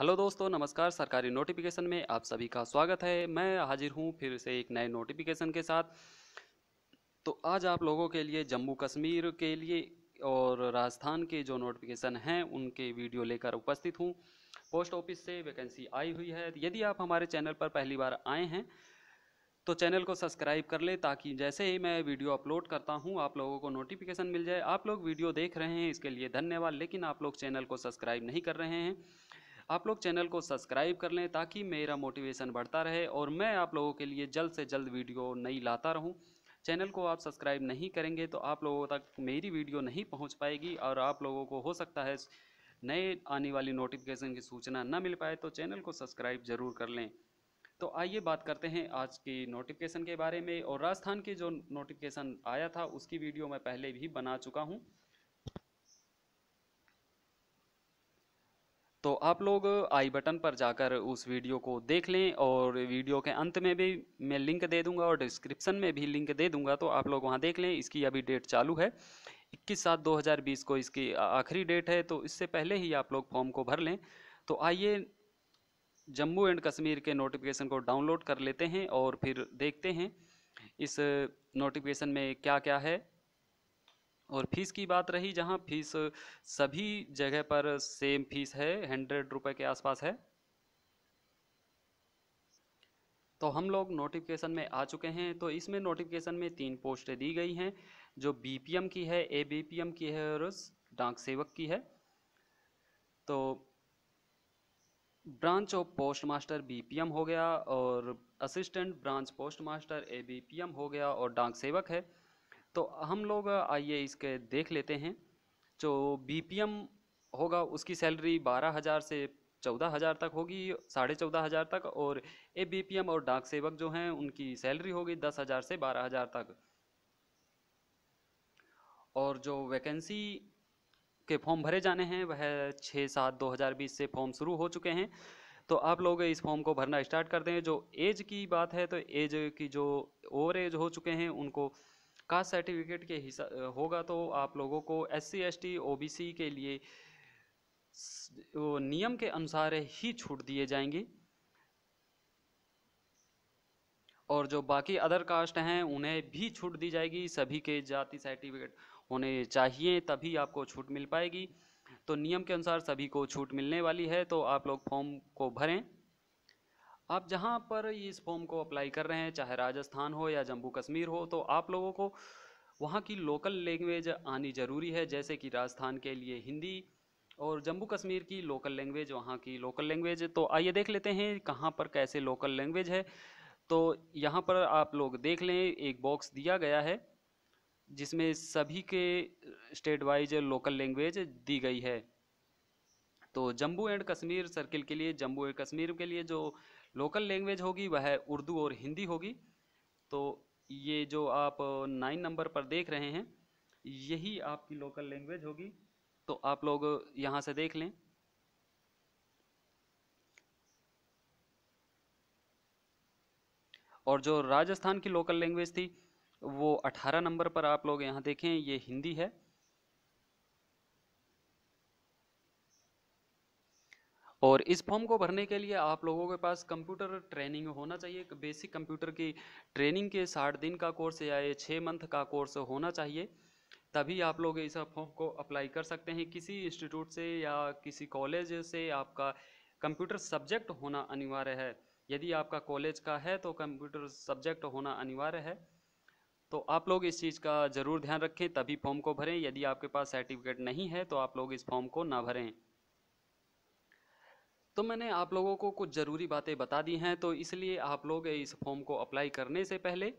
hello दोस्तों नमस्कार सरकारी नोटिफिकेशन में आप सभी का स्वागत है मैं हाजिर हूं फिर से एक नए नोटिफिकेशन के साथ तो आज आप लोगों के लिए जम्मू कश्मीर के लिए और राजस्थान के जो नोटिफिकेशन हैं उनके वीडियो लेकर उपस्थित हूं पोस्ट ऑफिस से वैकेंसी आई हुई है यदि आप हमारे चैनल पर पहली बार आए हैं तो चैनल को सब्सक्राइब कर लें ताकि जैसे ही मैं वीडियो अपलोड करता हूं आप लोगों को नोटिफिकेशन मिल जाए आप लोग वीडियो देख रहे हैं इसके लिए धन्यवाद लेकिन आप लोग चैनल को सब्सक्राइब नहीं कर रहे हैं आप लोग चैनल को सब्सक्राइब कर लें ताकि मेरा मोटिवेशन बढ़ता रहे और मैं आप लोगों के लिए जल्द से जल्द वीडियो नई लाता रहूं चैनल को आप सब्सक्राइब नहीं करेंगे तो आप लोगों तक मेरी वीडियो नहीं पहुंच पाएगी और आप लोगों को हो सकता है नए आने वाली नोटिफिकेशन की सूचना न मिल पाए तो चैनल को सब्सक्राइब ज़रूर कर लें तो आइए बात करते हैं आज की नोटिफिकेशन के बारे में और राजस्थान की जो नोटिफिकेशन आया था उसकी वीडियो मैं पहले भी बना चुका हूँ तो आप लोग आई बटन पर जाकर उस वीडियो को देख लें और वीडियो के अंत में भी मैं लिंक दे दूंगा और डिस्क्रिप्शन में भी लिंक दे दूंगा तो आप लोग वहां देख लें इसकी अभी डेट चालू है 21 सात 2020 को इसकी आखिरी डेट है तो इससे पहले ही आप लोग फॉर्म को भर लें तो आइए जम्मू एंड कश्मीर के नोटिफिकेशन को डाउनलोड कर लेते हैं और फिर देखते हैं इस नोटिफिकेशन में क्या क्या है और फीस की बात रही जहाँ फीस सभी जगह पर सेम फीस है हंड्रेड रुपये के आसपास है तो हम लोग नोटिफिकेशन में आ चुके हैं तो इसमें नोटिफिकेशन में तीन पोस्टें दी गई हैं जो बीपीएम की है ए बीपीएम की है और डाक सेवक की है तो branch of postmaster B हो गया और assistant branch postmaster A BPM हो गया और डाक सेवक है तो हम लोग आइए इसके देख लेते हैं जो बीपीएम होगा उसकी सैलरी बारह हज़ार से चौदह हज़ार तक होगी साढ़े चौदह हज़ार तक और ए बीपीएम और डाक सेवक जो हैं उनकी सैलरी होगी दस हज़ार से बारह हज़ार तक और जो वैकेंसी के फॉर्म भरे जाने हैं वह छः सात दो हज़ार बीस से फॉर्म शुरू हो चुके हैं तो आप लोग इस फॉर्म को भरना स्टार्ट कर दें जो एज की बात है तो एज की जो ओवर एज हो चुके हैं उनको कास्ट सर्टिफिकेट के हिसाब होगा तो आप लोगों को S C S T O B C के लिए नियम के अनुसार ही छूट दिए जाएंगे और जो बाकी अदर कास्ट हैं उन्हें भी छूट दी जाएगी सभी के जाति सर्टिफिकेट होने चाहिए तभी आपको छूट मिल पाएगी तो नियम के अनुसार सभी को छूट मिलने वाली है तो आप लोग फॉर्म को भरें आप जहाँ पर इस फॉर्म को अप्लाई कर रहे हैं चाहे राजस्थान हो या जम्मू कश्मीर हो तो आप लोगों को वहाँ की लोकल लैंग्वेज आनी ज़रूरी है जैसे कि राजस्थान के लिए हिंदी और जम्मू कश्मीर की लोकल लैंग्वेज वहाँ की लोकल लैंग्वेज तो आइए देख लेते हैं कहाँ पर कैसे लोकल लैंग्वेज है तो यहाँ पर आप लोग देख लें एक बॉक्स दिया गया है जिसमें सभी के स्टेट वाइज लोकल लैंग्वेज दी गई है तो जम्मू एंड कश्मीर सर्किल के लिए जम्मू एंड कश्मीर के लिए जो लोकल लैंग्वेज होगी वह उर्दू और हिंदी होगी तो ये जो आप नाइन नंबर पर देख रहे हैं यही आपकी लोकल लैंग्वेज होगी तो आप लोग यहाँ से देख लें और जो राजस्थान की लोकल लैंग्वेज थी वो 18 नंबर पर आप लोग यहाँ देखें ये हिंदी है और इस फॉर्म को भरने के लिए आप लोगों के पास कंप्यूटर ट्रेनिंग होना चाहिए बेसिक कंप्यूटर की ट्रेनिंग के साठ दिन का कोर्स या ये छः मंथ का कोर्स होना चाहिए तभी आप लोग इस फॉर्म को अप्लाई कर सकते हैं किसी इंस्टीट्यूट से या किसी कॉलेज से आपका कंप्यूटर सब्जेक्ट होना अनिवार्य है यदि आपका कॉलेज का है तो कंप्यूटर सब्जेक्ट होना अनिवार्य है तो आप लोग इस चीज़ का ज़रूर ध्यान रखें तभी फॉर्म को भरें यदि आपके पास सर्टिफिकेट नहीं है तो आप लोग इस फॉर्म को ना भरें तो मैंने आप लोगों को कुछ ज़रूरी बातें बता दी हैं तो इसलिए आप लोग इस फॉर्म को अप्लाई करने से पहले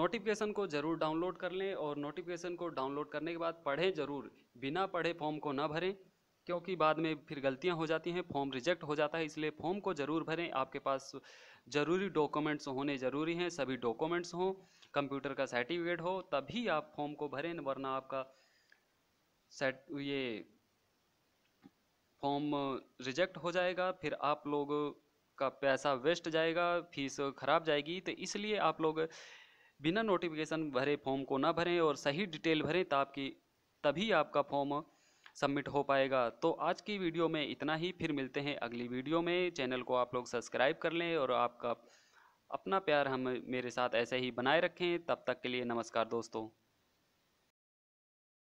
नोटिफिकेशन को ज़रूर डाउनलोड कर लें और नोटिफिकेशन को डाउनलोड करने के बाद पढ़ें ज़रूर बिना पढ़े फॉर्म को ना भरें क्योंकि बाद में फिर गलतियां हो जाती हैं फॉर्म रिजेक्ट हो जाता है इसलिए फॉर्म को ज़रूर भरें आपके पास ज़रूरी डॉक्यूमेंट्स होने ज़रूरी हैं सभी डॉक्यूमेंट्स हों कंप्यूटर का सर्टिफिकेट हो तभी आप फॉर्म को भरें वरना आपका सेट ये फॉर्म रिजेक्ट हो जाएगा फिर आप लोग का पैसा वेस्ट जाएगा फीस खराब जाएगी तो इसलिए आप लोग बिना नोटिफिकेशन भरे फॉर्म को ना भरें और सही डिटेल भरें तो आपकी तभी आपका फॉर्म सबमिट हो पाएगा तो आज की वीडियो में इतना ही फिर मिलते हैं अगली वीडियो में चैनल को आप लोग सब्सक्राइब कर लें और आपका अपना प्यार हम मेरे साथ ऐसे ही बनाए रखें तब तक के लिए नमस्कार दोस्तों